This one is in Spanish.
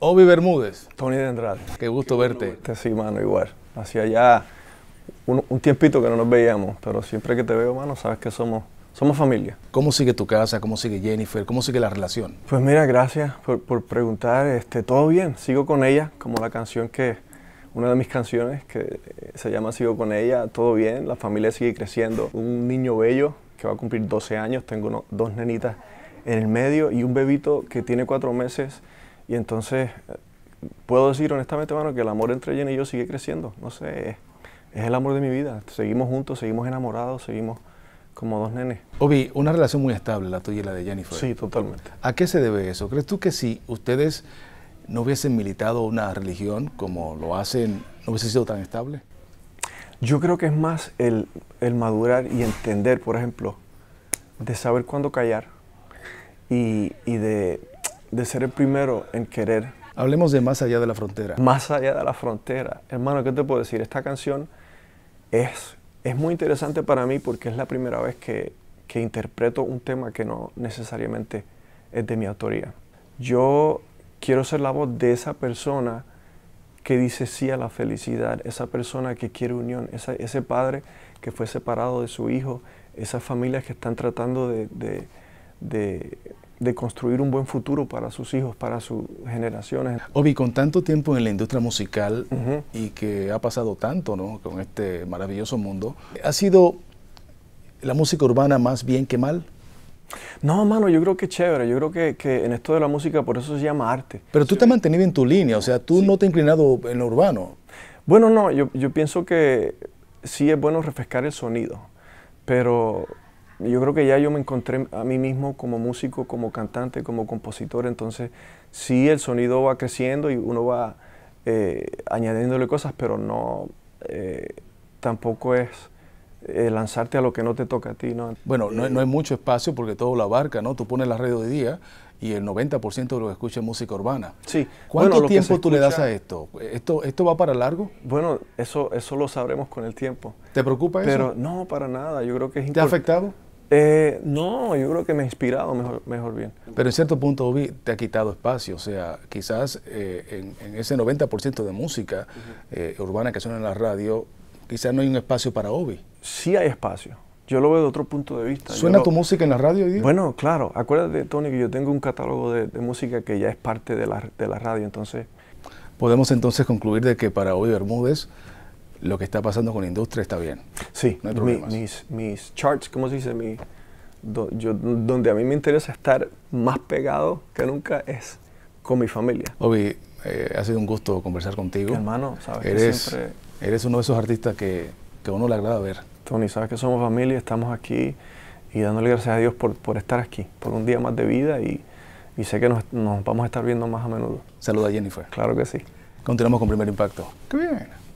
Obi Bermúdez. Tony de Qué gusto verte. Te este Sí, mano, igual. Hacía ya un, tiempito que no nos veíamos, pero siempre que te veo, mano, sabes que somos, somos familia. ¿Cómo sigue tu casa? ¿Cómo sigue Jennifer? ¿Cómo sigue la relación? Pues mira, gracias por, por preguntar. Este, Todo bien, sigo con ella, como la canción que, una de mis canciones que se llama Sigo con ella, todo bien, la familia sigue creciendo. Un niño bello que va a cumplir 12 años, tengo dos nenitas en el medio y un bebito que tiene cuatro meses y entonces puedo decir honestamente, hermano, que el amor entre Jenny y yo sigue creciendo. No sé, es, el amor de mi vida. Seguimos juntos, seguimos enamorados, seguimos como dos nenes. Obi, una relación muy estable, la tuya y la de Jenny. Sí, totalmente. ¿A qué se debe eso? ¿Crees tú que si ustedes no hubiesen militado una religión como lo hacen, no hubiese sido tan estable? Yo creo que es más el, madurar y entender, por ejemplo, de saber cuándo callar y de de ser el primero en querer. Hablemos de Más allá de la frontera. Más allá de la frontera. Hermano, ¿qué te puedo decir? Esta canción es, es muy interesante para mí porque es la primera vez que, que interpreto un tema que no necesariamente es de mi autoría. Yo quiero ser la voz de esa persona que dice sí a la felicidad, esa persona que quiere unión, ese padre que fue separado de su hijo, esas familias que están tratando de, de de construir un buen futuro para sus hijos, para sus generaciones. Obi, con tanto tiempo en la industria musical y que ha pasado tanto con este maravilloso mundo, ¿ha sido la música urbana más bien que mal? No, mano, yo creo que es chévere. Yo creo que, en esto de la música, por eso se llama arte. Pero tú te has mantenido en tu línea, o sea, tú no te has inclinado en lo urbano. Bueno, no, yo, yo pienso que sí es bueno refrescar el sonido, pero yo creo que ya yo me encontré a mí mismo como músico, como cantante, como compositor, entonces sí el sonido va creciendo y uno va eh, añadiéndole cosas, pero no, eh, tampoco es eh, lanzarte a lo que no te toca a ti. ¿no? Bueno, no, es mucho espacio porque todo lo abarca, ¿no? Tú pones la radio de día y el 90% de los que escucha es música urbana. Sí. ¿Cuánto tiempo tú le das a esto? esto? ¿Esto va para largo? Bueno, eso, eso lo sabremos con el tiempo. ¿Te preocupa eso? Pero no, para nada. Yo creo que es ¿Te ha afectado? Eh, no, yo creo que me ha inspirado mejor, bien. Pero en cierto punto, Obi, te ha quitado espacio. O sea, quizás eh, en, ese 90% de música eh, urbana que suena en la radio, quizás no hay un espacio para Obi. Sí hay espacio. Yo lo veo de otro punto de vista. ¿Suena tu música en la radio hoy día? Bueno, claro. Acuérdate, Tony, que yo tengo un catálogo de, música que ya es parte de la, radio. Entonces. Podemos entonces concluir de que para Obi Bermúdez, lo que está pasando con la industria está bien. Sí, mis, charts, ¿cómo se dice? Mi, yo, donde a mí me interesa estar más pegado que nunca es con mi familia. Obi, eh, ha sido un gusto conversar contigo. Hermano, sabes eres, que siempre... Eres uno de esos artistas que, que a uno le agrada ver. Tony, sabes que somos familia, estamos aquí y dándole gracias a Dios por, por estar aquí, por un día más de vida y, sé que nos, nos, vamos a estar viendo más a menudo. Saluda a Jennifer. Claro que sí. Continuamos con Primer Impacto. ¡Qué bien!